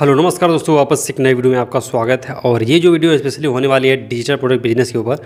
Hello नमस्कार दोस्तों वापस से एक नए वीडियो में आपका स्वागत है और ये जो वीडियो स्पेशली होने वाली है डिजिटल प्रोडक्ट बिजनेस के ऊपर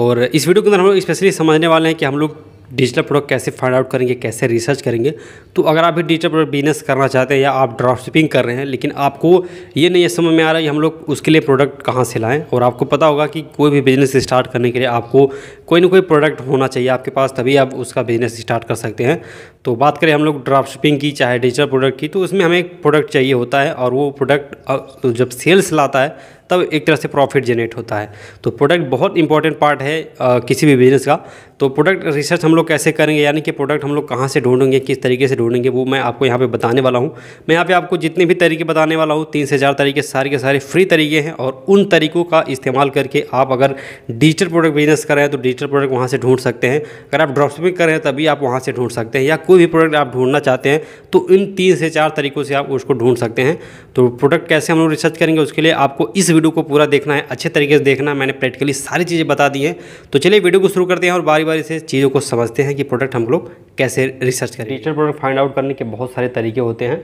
और इस वीडियो के अंदर हम लोग स्पेशली समझने वाले हैं कि हम लोग डिजिटल प्रोडक्ट कैसे फाइंड आउट करेंगे कैसे रिसर्च करेंगे तो अगर आप भी डिजिटल प्रोडक्ट बिजनेस करना चाहते हैं या आप ड्रॉपशिपिंग शिपिंग कर रहे हैं लेकिन आपको ये नहीं समझ में आ रहा है हम लोग उसके लिए प्रोडक्ट कहाँ से लाएँ और आपको पता होगा कि कोई भी बिज़नेस स्टार्ट करने के लिए आपको कोई ना कोई प्रोडक्ट होना चाहिए आपके पास तभी आप उसका बिज़नेस स्टार्ट कर सकते हैं तो बात करें हम लोग ड्रॉपशिपिंग शिपिंग की चाहे डिजिटल प्रोडक्ट की तो उसमें हमें एक प्रोडक्ट चाहिए होता है और वो प्रोडक्ट तो जब सेल्स लाता है तब एक तरह से प्रॉफिट जनरेट होता है तो प्रोडक्ट बहुत इंपॉर्टेंट पार्ट है आ, किसी भी बिजनेस का तो प्रोडक्ट रिसर्च हम लोग कैसे करेंगे यानी कि प्रोडक्ट हम लोग कहाँ से ढूंढेंगे किस तरीके से ढूंढेंगे वो मैं आपको यहाँ पे बताने वाला हूँ मैं यहाँ पे आपको जितने भी तरीके बताने वाला हूँ तीन से चार तरीके सारे के सारे फ्री तरीके हैं और उन तरीकों का इस्तेमाल करके आप अगर डिजिटल प्रोडक्ट बिजनेस कर रहे हैं तो डिजिटल प्रोडक्ट वहाँ से ढूंढ सकते हैं अगर आप ड्रॉपशिपिंग कर रहे हैं तभी आप वहाँ से ढूंढ सकते हैं या कोई भी प्रोडक्ट आप ढूंढना चाहते हैं तो इन तीन से चार तरीकों से आप उसको ढूंढ सकते हैं तो प्रोडक्ट कैसे हम लोग रिसर्च करेंगे उसके लिए आपको इस वीडियो को पूरा देखना है अच्छे तरीके से देखना मैंने प्रैक्टिकली सारी चीज़ें बता दी हैं तो चलिए वीडियो को शुरू करते हैं और बारी बारी से चीज़ों को समझते हैं कि प्रोडक्ट हम लोग कैसे रिसर्च करें डिजिटल प्रोडक्ट फाइंड आउट करने के बहुत सारे तरीके होते हैं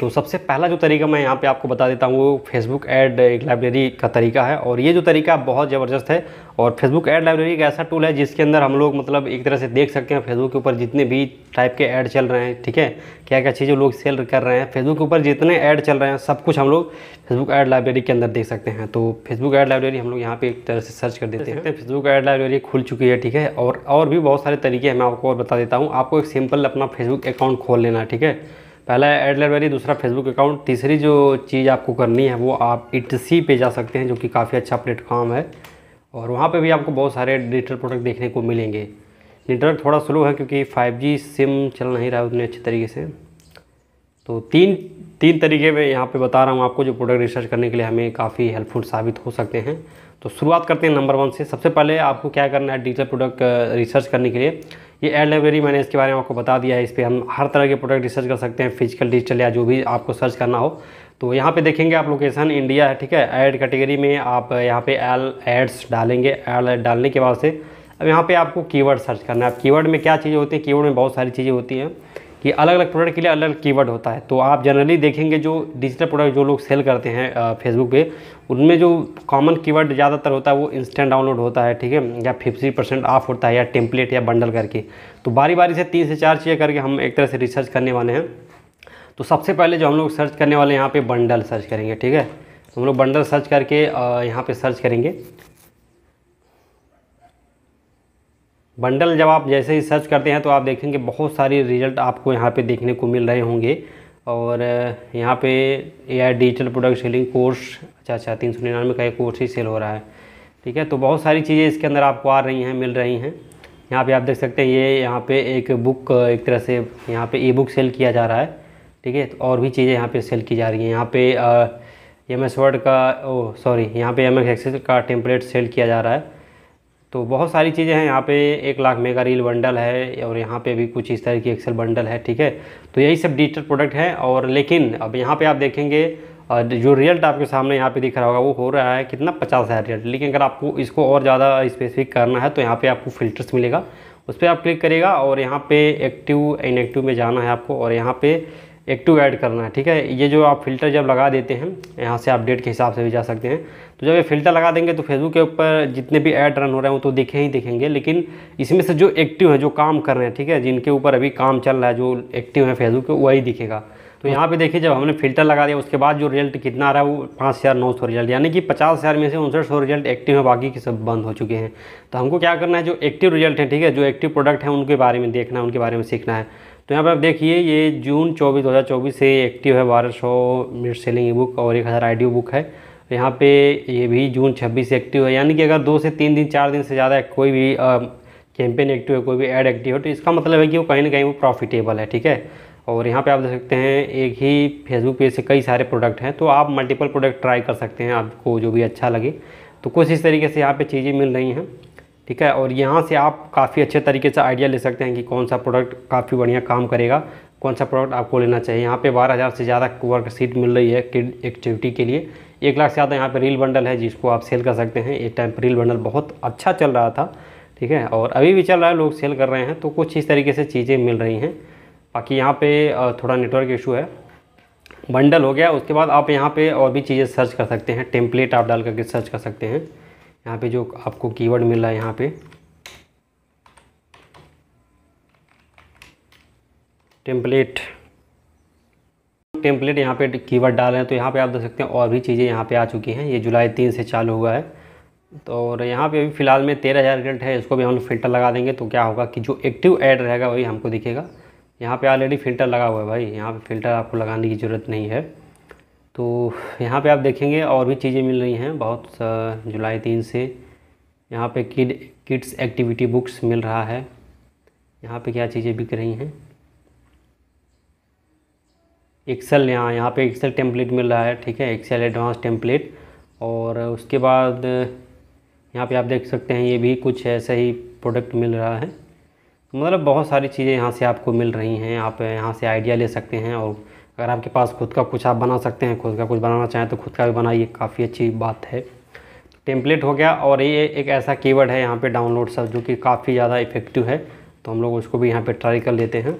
तो सबसे पहला जो तरीका मैं यहाँ पे आपको बता देता हूँ वो फेसबुक ऐड एक लाइब्रेरी का तरीका है और ये जो तरीका बहुत ज़बरदस्त है और फेसबुक ऐड लाइब्रेरी एक ऐसा टूल है जिसके अंदर हम लोग मतलब एक तरह से देख सकते हैं फेसबुक के ऊपर जितने भी टाइप के ऐड चल रहे हैं ठीक है क्या क्या चीज़ें लोग सेल कर रहे हैं फेसबुक के ऊपर जितने ऐड चल रहे हैं सब कुछ हम लोग फेसबुक ऐड लाइब्रेरी के अंदर देख सकते हैं तो फेसबुक ऐड लाइब्रेरी हम लोग यहाँ पर एक तरह से सर्च कर देते अच्छा। हैं फेसबुक ऐड लाइब्रेरी खुल चुकी है ठीक है और और भी बहुत सारे तरीके हैं मैं आपको और बता देता हूँ आपको एक सिंपल अपना फेसबुक अकाउंट खोल लेना ठीक है पहला है एड लाइब्रेरी दूसरा फेसबुक अकाउंट तीसरी जो चीज़ आपको करनी है वो आप इट सी पे जा सकते हैं जो कि काफ़ी अच्छा प्लेटफॉर्म है और वहाँ पे भी आपको बहुत सारे डिजिटल प्रोडक्ट देखने को मिलेंगे नेटवर्क थोड़ा स्लो है क्योंकि 5G सिम चल नहीं रहा है उतने अच्छे तरीके से तो तीन तीन तरीके में यहाँ पे बता रहा हूँ आपको जो प्रोडक्ट रिसर्च करने के लिए हमें काफ़ी हेल्पफुल साबित हो सकते हैं तो शुरुआत करते हैं नंबर वन से सबसे पहले आपको क्या करना है डिजिटल प्रोडक्ट रिसर्च करने के लिए ये एड लाइब्रेरी मैंने इसके बारे में आपको बता दिया है इस पर हम हर तरह के प्रोडक्ट रिसर्च कर सकते हैं फिजिकल डिजिटल या जो भी आपको सर्च करना हो तो यहाँ पे देखेंगे आप लोकेशन इंडिया है ठीक है ऐड कैटेगरी में आप यहाँ पे एल एड्स डालेंगे एल डालने के बाद से अब यहाँ पे आपको कीवर्ड सर्च करना है आप कीवर्ड में क्या चीज़ें होती हैं कीवर्ड में बहुत सारी चीज़ें होती हैं कि अलग अलग प्रोडक्ट के लिए अलग अलग कीवर्ड होता है तो आप जनरली देखेंगे जो डिजिटल प्रोडक्ट जो लोग सेल करते हैं फेसबुक पे उनमें जो कॉमन कीवर्ड ज़्यादातर होता है वो इंस्टेंट डाउनलोड होता है ठीक है या फिफ्टी परसेंट ऑफ होता है या टेम्पलेट या बंडल करके तो बारी बारी से तीन से चार चीज़ें करके हम एक तरह से रिसर्च करने वाले हैं तो सबसे पहले जो हम लोग सर्च करने वाले यहाँ पर बंडल सर्च करेंगे ठीक है तो हम लोग बंडल सर्च करके यहाँ पर सर्च करेंगे बंडल जब आप जैसे ही सर्च करते हैं तो आप देखेंगे बहुत सारे रिजल्ट आपको यहाँ पे देखने को मिल रहे होंगे और यहाँ पे a digital product selling course अच्छा अच्छा तीन सौ निन्यानवे का एक कोर्स ही सेल हो रहा है ठीक है तो बहुत सारी चीज़ें इसके अंदर आपको आ रही हैं मिल रही हैं यहाँ पर आप देख सकते हैं ये यहाँ पर एक बुक एक तरह से यहाँ पर ई बुक सेल किया जा रहा है ठीक है तो और भी चीज़ें यहाँ पर सेल की जा रही हैं यहाँ पर एम एस वर्ड का ओ सॉरी यहाँ पे एम एक्स एक्सेल का टेम्पलेट सेल किया जा रहा है तो बहुत सारी चीज़ें हैं यहाँ पे एक लाख मेगा रील बंडल है और यहाँ पे भी कुछ इस तरह की एक्सेल बंडल है ठीक है तो यही सब डिजिटल प्रोडक्ट हैं और लेकिन अब यहाँ पे आप देखेंगे जो रिजल्ट आपके सामने यहाँ पे दिख रहा होगा वो हो रहा है कितना पचास हज़ार रिजल्ट लेकिन अगर आपको इसको और ज़्यादा स्पेसिफिक करना है तो यहाँ पर आपको फिल्टर्स मिलेगा उस पर आप क्लिक करेगा और यहाँ पर एक्टिव इनएक्टिव में जाना है आपको और यहाँ पर एक्टिव ऐड करना है ठीक है ये जो आप फिल्टर जब लगा देते हैं यहाँ से आप डेट के हिसाब से भी जा सकते हैं तो जब ये फिल्टर लगा देंगे तो फेसबुक के ऊपर जितने भी ऐड रन हो रहे हैं वो तो दिखे ही दिखेंगे लेकिन इसमें से जो एक्टिव हैं जो काम कर रहे हैं ठीक है जिनके ऊपर अभी काम चल रहा है जो एक्टिव है फेसबुक के वही दिखेगा तो यहाँ पे देखिए जब हमने फिल्टर लगा दिया उसके बाद जो रिजल्ट कितना आ रहा है वो पाँच हज़ार नौ सौ रिजल्ट यानी कि पचास हज़ार में से उनसठ सौ रिजल्ट एक्टिव है बाकी के सब बंद हो चुके हैं तो हमको क्या करना है जो एक्टिव रिजल्ट है ठीक है जो एक्टिव प्रोडक्ट है उनके बारे में देखना है उनके बारे में सीखना है तो यहाँ पर आप देखिए ये जून 24 2024 से एक्टिव है बारह सौ मिनट सेलिंग ई बुक और एक हज़ार आइडियो बुक है यहाँ पे ये भी जून 26 से एक्टिव है यानी कि अगर दो से तीन दिन चार दिन से ज़्यादा कोई भी कैंपेन एक्टिव है कोई भी एड एक्टिव है तो इसका मतलब है कि वो कहीं ना कहीं वो प्रॉफिटेबल है ठीक है और यहाँ पे आप देख सकते हैं एक ही फेसबुक पेज से कई सारे प्रोडक्ट हैं तो आप मल्टीपल प्रोडक्ट ट्राई कर सकते हैं आपको जो भी अच्छा लगे तो कुछ इस तरीके से यहाँ पे चीज़ें मिल रही हैं ठीक है और यहाँ से आप काफ़ी अच्छे तरीके से आइडिया ले सकते हैं कि कौन सा प्रोडक्ट काफ़ी बढ़िया काम करेगा कौन सा प्रोडक्ट आपको लेना चाहिए यहाँ पे बारह हज़ार से ज़्यादा सीट मिल रही है किड एक्टिविटी के लिए एक लाख से ज़्यादा यहाँ पे रील बंडल है जिसको आप सेल कर सकते हैं एक टाइम पर रील बंडल बहुत अच्छा चल रहा था ठीक है और अभी भी चल रहा है लोग सेल कर रहे हैं तो कुछ इस तरीके से चीज़ें मिल रही हैं बाकी यहाँ पर थोड़ा नेटवर्क इशू है बंडल हो गया उसके बाद आप यहाँ पर और भी चीज़ें सर्च कर सकते हैं टेम्पलेट आप डाल करके सर्च कर सकते हैं यहाँ पे जो आपको कीवर्ड मिल रहा है यहाँ पे टेम्पलेट टेम्पलेट यहाँ पे कीवर्ड डाल रहे हैं तो यहाँ पे आप देख सकते हैं और भी चीज़ें यहाँ पे आ चुकी हैं ये जुलाई तीन से चालू हुआ है तो और यहाँ पे अभी फ़िलहाल में तेरह हज़ार रिजल्ट है इसको भी हम लोग फिल्टर लगा देंगे तो क्या होगा कि जो एक्टिव ऐड रहेगा वही हमको दिखेगा यहाँ पे ऑलरेडी फ़िल्टर लगा हुआ है भाई यहाँ पे फ़िल्टर आपको लगाने की ज़रूरत नहीं है तो यहाँ पे आप देखेंगे और भी चीज़ें मिल रही हैं बहुत जुलाई तीन से यहाँ पे किड किड्स एक्टिविटी बुक्स मिल रहा है यहाँ पे क्या चीज़ें बिक रही हैं एक्सेल यहाँ यहाँ पे एक्सेल टेम्पलेट मिल रहा है ठीक है एक्सेल एडवांस टेम्पलेट और उसके बाद यहाँ पे आप देख सकते हैं ये भी कुछ ऐसा ही प्रोडक्ट मिल रहा है मतलब बहुत सारी चीज़ें यहाँ से आपको मिल रही हैं आप यहाँ से आइडिया ले सकते हैं और अगर आपके पास खुद का कुछ आप बना सकते हैं खुद का कुछ बनाना चाहें तो खुद का भी बनाइए काफ़ी अच्छी बात है टेम्पलेट हो गया और ये एक ऐसा कीवर्ड है यहाँ पे डाउनलोड सब जो कि काफ़ी ज़्यादा इफ़ेक्टिव है तो हम लोग उसको भी यहाँ पे ट्राई कर लेते हैं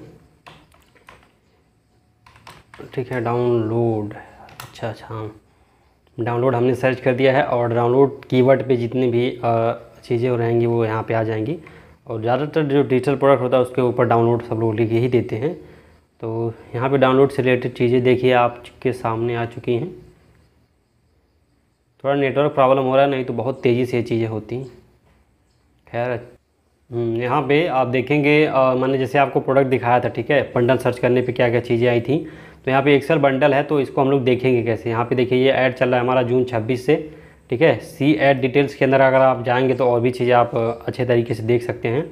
ठीक है डाउनलोड अच्छा अच्छा डाउनलोड हमने सर्च कर दिया है और डाउनलोड कीवर्ड पे जितनी भी चीज़ें रहेंगी वो यहाँ पे आ जाएंगी और ज़्यादातर जो डिजिटल प्रोडक्ट होता है उसके ऊपर डाउनलोड सब लोग लिख ही देते हैं तो यहाँ पे डाउनलोड से रिलेटेड चीज़ें देखिए आपके सामने आ चुकी हैं थोड़ा नेटवर्क प्रॉब्लम हो रहा है नहीं तो बहुत तेज़ी से ये चीज़ें होती खैर हम्म, यहाँ पे आप देखेंगे मैंने जैसे आपको प्रोडक्ट दिखाया था ठीक है बंडल सर्च करने पे क्या क्या चीज़ें आई थी तो यहाँ पे एक्सेल बंडल है तो इसको हम लोग देखेंगे कैसे यहाँ पे देखिए ये ऐड चल रहा है हमारा जून 26 से ठीक है सी एड डिटेल्स के अंदर अगर आप जाएंगे तो और भी चीज़ें आप अच्छे तरीके से देख सकते हैं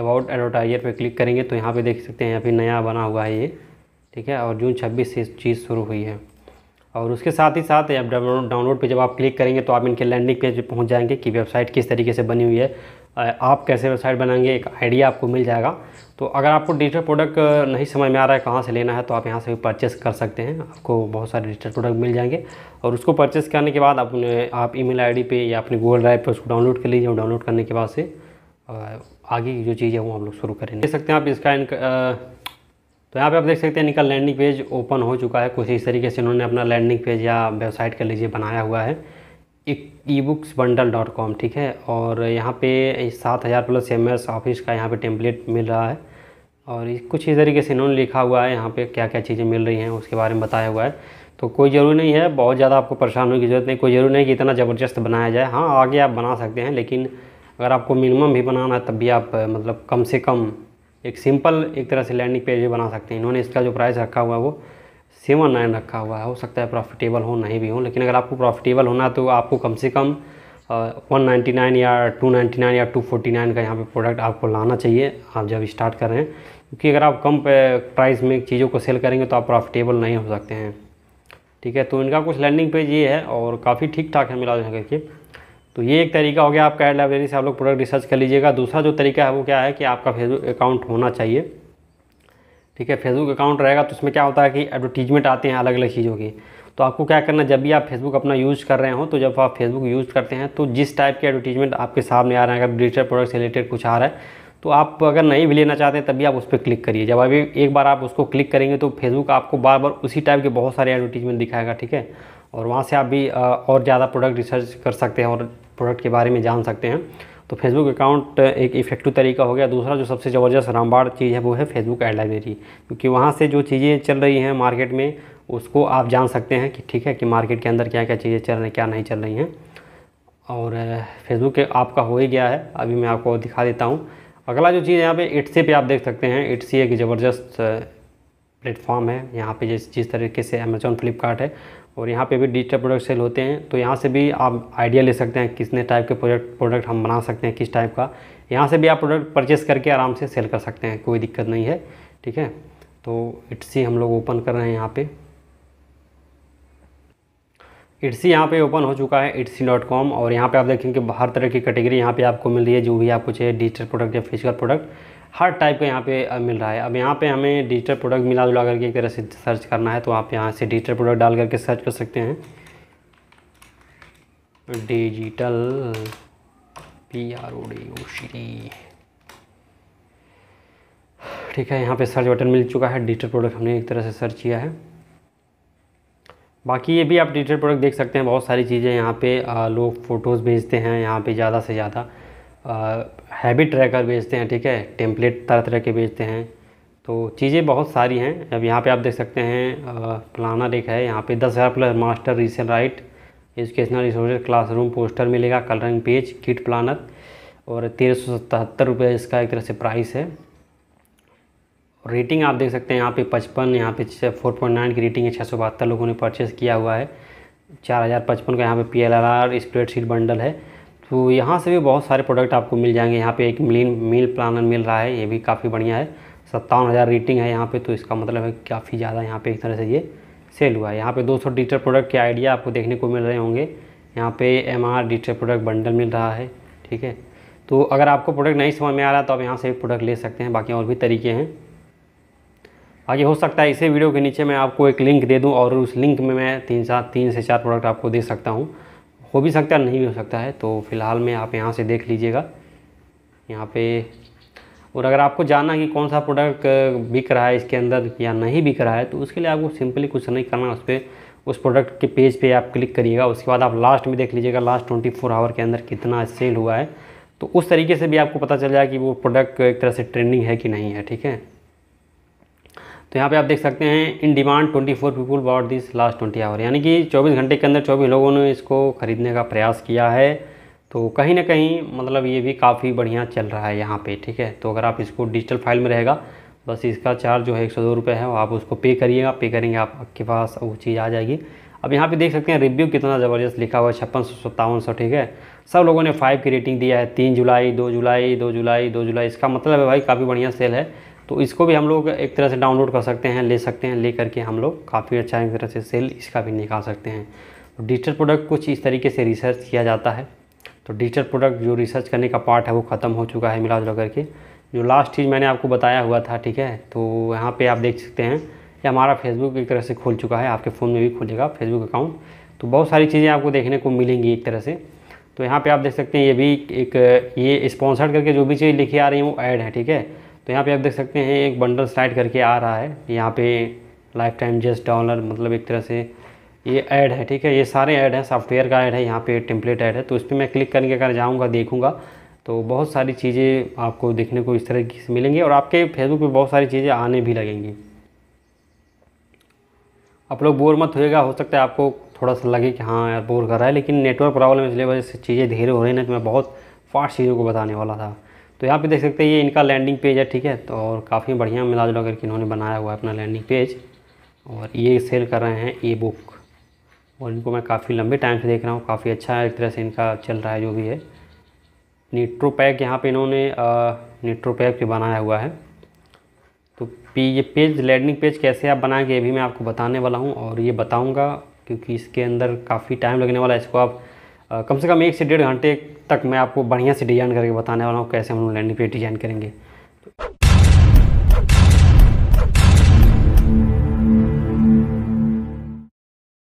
अबाउट एडवर्टाइजर पे क्लिक करेंगे तो यहाँ पे देख सकते हैं यहाँ नया बना हुआ है ये ठीक है और जून 26 से चीज़ शुरू हुई है और उसके साथ ही साथ आप डाउनलोड पे जब आप क्लिक करेंगे तो आप इनके लैंडिंग पेज पे पहुँच जाएंगे कि वेबसाइट किस तरीके से बनी हुई है आप कैसे वेबसाइट बनाएंगे एक आइडिया आपको मिल जाएगा तो अगर आपको डिजिटल प्रोडक्ट नहीं समझ में आ रहा है कहाँ से लेना है तो आप यहाँ से भी परचेस कर सकते हैं आपको बहुत सारे डिजिटल प्रोडक्ट मिल जाएंगे और उसको परचेस करने के बाद अपने आप ईमेल आईडी पे या अपने गूगल ड्राइव पर उसको डाउनलोड कर लीजिए और डाउनलोड करने के बाद से आगे की जो चीज़ है वो हम लोग शुरू करें देख सकते हैं आप इसका इनक, आ, तो यहाँ पर आप देख सकते हैं इनका लैंडिंग पेज ओपन हो चुका है कुछ इस तरीके से इन्होंने अपना लैंडिंग पेज या वेबसाइट कर लीजिए बनाया हुआ है एक ebooks bundle dot com ठीक है और यहाँ पे सात हज़ार प्लस एम एस ऑफिस का यहाँ पे टेम्पलेट मिल रहा है और कुछ इस तरीके से इन्होंने लिखा हुआ है यहाँ पे क्या क्या चीज़ें मिल रही हैं उसके बारे में बताया हुआ है तो कोई ज़रूरी नहीं है बहुत ज़्यादा आपको परेशान होने की ज़रूरत नहीं कोई ज़रूरी नहीं कि इतना ज़बरदस्त बनाया जाए हाँ आगे आप बना सकते हैं लेकिन अगर आपको मिनिमम भी बनाना है तब भी आप मतलब कम से कम एक सिंपल एक तरह से लैंडिंग पेज भी बना सकते हैं इन्होंने इसका जो प्राइस रखा हुआ है वो सेवन नाइन रखा हुआ है हो सकता है प्रॉफिटेबल हो नहीं भी हो लेकिन अगर आपको प्रॉफिटेबल होना तो आपको कम से कम वन नाइन्टी नाइन या टू नाइन्टी नाइन या टू फोर्टी नाइन का यहाँ पे प्रोडक्ट आपको लाना चाहिए आप जब स्टार्ट कर रहे हैं क्योंकि अगर आप कम प्राइस में चीज़ों को सेल करेंगे तो आप प्रॉफिटेबल नहीं हो सकते हैं ठीक है तो इनका कुछ लैंडिंग पेज ये है और काफ़ी ठीक ठाक है मिला जुला करके तो ये एक तरीका हो गया आपका एड लाइब्रेरी से आप लोग प्रोडक्ट रिसर्च कर लीजिएगा दूसरा जो तरीका है वो क्या है कि आपका फेसबुक अकाउंट होना चाहिए ठीक है फेसबुक अकाउंट रहेगा तो उसमें क्या होता है कि एडवर्टीजमेंट आते हैं अलग अलग चीज़ों की तो आपको क्या करना जब भी आप फेसबुक अपना यूज़ कर रहे हो तो जब आप फेसबुक यूज़ करते हैं तो जिस टाइप के एडवर्टीजमेंट आपके सामने आ रहे हैं अगर डिजिटल प्रोडक्ट से रिलेटेड कुछ आ रहा है तो आप अगर नहीं भी लेना चाहते हैं तभी आप उस पर क्लिक करिए जब अभी एक बार आप उसको क्लिक करेंगे तो फेसबुक आपको बार बार उसी टाइप के बहुत सारे एडवर्टीजमेंट दिखाएगा ठीक है और वहाँ से आप भी और ज़्यादा प्रोडक्ट रिसर्च कर सकते हैं और प्रोडक्ट के बारे में जान सकते हैं तो फेसबुक अकाउंट एक इफेक्टिव तरीका हो गया दूसरा जो सबसे ज़बरदस्त रामबाड़ चीज़ है वो है फेसबुक एड लाइब्रेरी क्योंकि वहाँ से जो चीज़ें चल रही हैं मार्केट में उसको आप जान सकते हैं कि ठीक है कि मार्केट के अंदर क्या क्या चीज़ें चल रही हैं क्या नहीं चल रही हैं और फेसबुक आपका हो ही गया है अभी मैं आपको दिखा देता हूँ अगला जो चीज़ यहाँ पे इट्सी पे आप देख सकते हैं इट्सी एक ज़बरदस्त प्लेटफॉर्म है यहाँ पे जिस जिस तरीके से अमेजोन फ्लिपकार्ट है और यहाँ पे भी डिजिटल प्रोडक्ट सेल होते हैं तो यहाँ से भी आप आइडिया ले सकते हैं किसने टाइप के प्रोडक्ट प्रोडक्ट हम बना सकते हैं किस टाइप का यहाँ से भी आप प्रोडक्ट परचेस करके आराम से सेल कर सकते हैं कोई दिक्कत नहीं है ठीक है तो इट्सी हम लोग ओपन कर रहे हैं यहाँ पर इट्सी यहाँ पे ओपन हो चुका है इट्सी डॉट कॉम और यहाँ पे आप देखेंगे हर तरह की कैटेगरी यहाँ पे आपको मिल रही है जो भी आपको चाहिए डिजिटल प्रोडक्ट या फिजिकल प्रोडक्ट हर टाइप का यहाँ पे मिल रहा है अब यहाँ पे हमें डिजिटल प्रोडक्ट मिला जुला करके एक तरह से सर्च करना है तो आप यहाँ से डिजिटल प्रोडक्ट डाल करके सर्च कर सकते हैं digital P R O D O श्री ठीक है यहाँ पे सर्च बटन मिल चुका है डिजिटल प्रोडक्ट हमने एक तरह से सर्च किया है बाकी ये भी आप डिजिटल प्रोडक्ट देख सकते हैं बहुत सारी चीज़ें यहाँ पे लोग फ़ोटोज़ भेजते हैं यहाँ पे ज़्यादा से ज़्यादा हैबिट ट्रैकर बेचते हैं ठीक है टेम्पलेट तरह तरह के बेचते हैं तो चीज़ें बहुत सारी हैं अब यहाँ पे आप देख सकते हैं फलाना एक है यहाँ पे दस हज़ार plus master resell right educational resource classroom poster मिलेगा कलरिंग पेज किट प्लानर और तेरह सौ सतहत्तर रुपये इसका एक तरह से प्राइस है रेटिंग आप देख सकते हैं यहाँ पे पचपन यहाँ पे फोर पॉइंट नाइन की रेटिंग है छः सौ बहत्तर लोगों ने परचेस किया हुआ है चार हज़ार पचपन का यहाँ पे P L R R spreadsheet bundle है तो यहाँ से भी बहुत सारे प्रोडक्ट आपको मिल जाएंगे यहाँ पे एक मिलीन मील प्लानर मिल रहा है ये भी काफ़ी बढ़िया है सत्तावन हज़ार रेटिंग है यहाँ पे तो इसका मतलब है काफ़ी ज़्यादा यहाँ पे एक तरह से ये सेल हुआ है यहाँ पे 200 डिजिटल प्रोडक्ट के आइडिया आपको देखने को मिल रहे होंगे यहाँ पे M R digital product bundle मिल रहा है ठीक है तो अगर आपको प्रोडक्ट नहीं समझ में आ रहा तो आप यहाँ से भी प्रोडक्ट ले सकते हैं बाकी और भी तरीके हैं बाकी हो सकता है इसी वीडियो के नीचे मैं आपको एक लिंक दे दूँ और उस लिंक में मैं तीन सात तीन से चार प्रोडक्ट आपको दे सकता हूँ हो भी सकता है नहीं भी हो सकता है तो फ़िलहाल में आप यहाँ से देख लीजिएगा यहाँ पे और अगर आपको जानना कि कौन सा प्रोडक्ट बिक रहा है इसके अंदर या नहीं बिक रहा है तो उसके लिए आपको सिंपली कुछ नहीं करना उस पर उस प्रोडक्ट के पेज पे आप क्लिक करिएगा उसके बाद आप लास्ट में देख लीजिएगा लास्ट ट्वेंटी फोर आवर के अंदर कितना सेल हुआ है तो उस तरीके से भी आपको पता चल जाए कि वो प्रोडक्ट एक तरह से ट्रेंडिंग है कि नहीं है ठीक है तो यहाँ पे आप देख सकते हैं in demand 24 four people bought this last twenty hour यानी कि 24 घंटे के अंदर 24 लोगों ने इसको ख़रीदने का प्रयास किया है तो कहीं ना कहीं मतलब ये भी काफ़ी बढ़िया चल रहा है यहाँ पे ठीक है तो अगर आप इसको डिजिटल फाइल में रहेगा बस इसका चार्ज जो है एक सौ है वो आप उसको पे करिएगा पे करेंगे आपके पास वो चीज़ आ जाएगी अब यहाँ पे देख सकते हैं रिव्यू कितना ज़बरदस्त लिखा हुआ है छप्पन सौ सत्तावन सौ ठीक है सब लोगों ने फाइव की रेटिंग दिया है तीन जुलाई दो जुलाई दो जुलाई दो जुलाई इसका मतलब है भाई काफ़ी बढ़िया सेल है तो इसको भी हम लोग एक तरह से डाउनलोड कर सकते हैं ले सकते हैं ले करके हम लोग काफ़ी अच्छा एक तरह से सेल इसका भी निकाल सकते हैं तो डिजिटल प्रोडक्ट कुछ इस तरीके से रिसर्च किया जाता है तो डिजिटल प्रोडक्ट जो रिसर्च करने का पार्ट है वो ख़त्म हो चुका है मिला जुला करके जो लास्ट चीज़ मैंने आपको बताया हुआ था ठीक है तो यहाँ पे आप देख सकते हैं कि हमारा फेसबुक एक तरह से खुल चुका है आपके फ़ोन में भी खुलेगा फेसबुक अकाउंट तो बहुत सारी चीज़ें आपको देखने को मिलेंगी एक तरह से तो यहाँ पर आप देख सकते हैं ये भी एक ये स्पॉन्सर्ड करके जो भी चीज़ लिखी आ रही है वो ऐड है ठीक है तो यहाँ पे आप देख सकते हैं एक बंडल स्लाइड करके आ रहा है यहाँ पे लाइफ टाइम जस्ट डॉलर मतलब एक तरह से ये ऐड है ठीक है ये सारे ऐड हैं सॉफ्टवेयर का ऐड है यहाँ पे टेम्पलेट ऐड है तो उस पर मैं क्लिक करके अगर जाऊँगा देखूँगा तो बहुत सारी चीज़ें आपको देखने को इस तरह की मिलेंगी और आपके फेसबुक पर बहुत सारी चीज़ें आने भी लगेंगी आप लोग बोर मत होएगा हो सकता है आपको थोड़ा सा लगे कि हाँ यार बोर कर रहा है लेकिन नेटवर्क प्रॉब्लम इसलिए वजह से चीज़ें धीरे हो रही हैं तो मैं बहुत फास्ट चीज़ों को बताने वाला था तो यहाँ पे देख सकते हैं ये इनका लैंडिंग पेज है ठीक है तो और काफ़ी बढ़िया मिला जुला करके इन्होंने बनाया हुआ है अपना लैंडिंग पेज और ये सेल कर रहे हैं ई बुक और इनको मैं काफ़ी लंबे टाइम से देख रहा हूँ काफ़ी अच्छा है एक तरह से इनका चल रहा है जो भी है नीट्रो पैक यहाँ पर इन्होंने नीट्रो पैक भी बनाया हुआ है तो पी ये पेज लैंडिंग पेज कैसे आप बनाएंगे ये भी मैं आपको बताने वाला हूँ और ये बताऊँगा क्योंकि इसके अंदर काफ़ी टाइम लगने वाला है इसको आप कम से कम एक से डेढ़ घंटे तक मैं आपको बढ़िया से डिज़ाइन करके बताने वाला हूँ कैसे हम लोग लैंडिंग पेज डिज़ाइन करेंगे